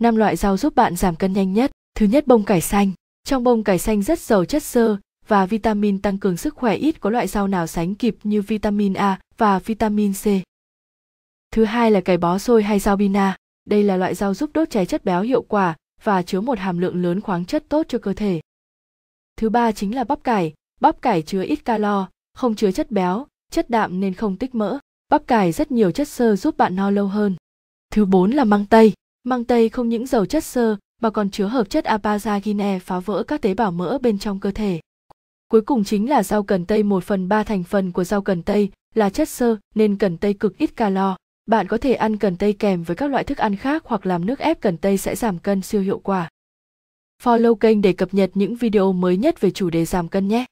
năm loại rau giúp bạn giảm cân nhanh nhất. Thứ nhất bông cải xanh. Trong bông cải xanh rất giàu chất xơ và vitamin tăng cường sức khỏe ít có loại rau nào sánh kịp như vitamin A và vitamin C. Thứ hai là cải bó xôi hay rau bina. Đây là loại rau giúp đốt cháy chất béo hiệu quả và chứa một hàm lượng lớn khoáng chất tốt cho cơ thể. Thứ ba chính là bắp cải. Bắp cải chứa ít calo, không chứa chất béo, chất đạm nên không tích mỡ. Bắp cải rất nhiều chất xơ giúp bạn no lâu hơn. Thứ bốn là măng tây. Măng tây không những giàu chất xơ mà còn chứa hợp chất apazagine phá vỡ các tế bào mỡ bên trong cơ thể. Cuối cùng chính là rau cần tây 1 phần 3 thành phần của rau cần tây là chất xơ nên cần tây cực ít calo. Bạn có thể ăn cần tây kèm với các loại thức ăn khác hoặc làm nước ép cần tây sẽ giảm cân siêu hiệu quả. Follow kênh để cập nhật những video mới nhất về chủ đề giảm cân nhé.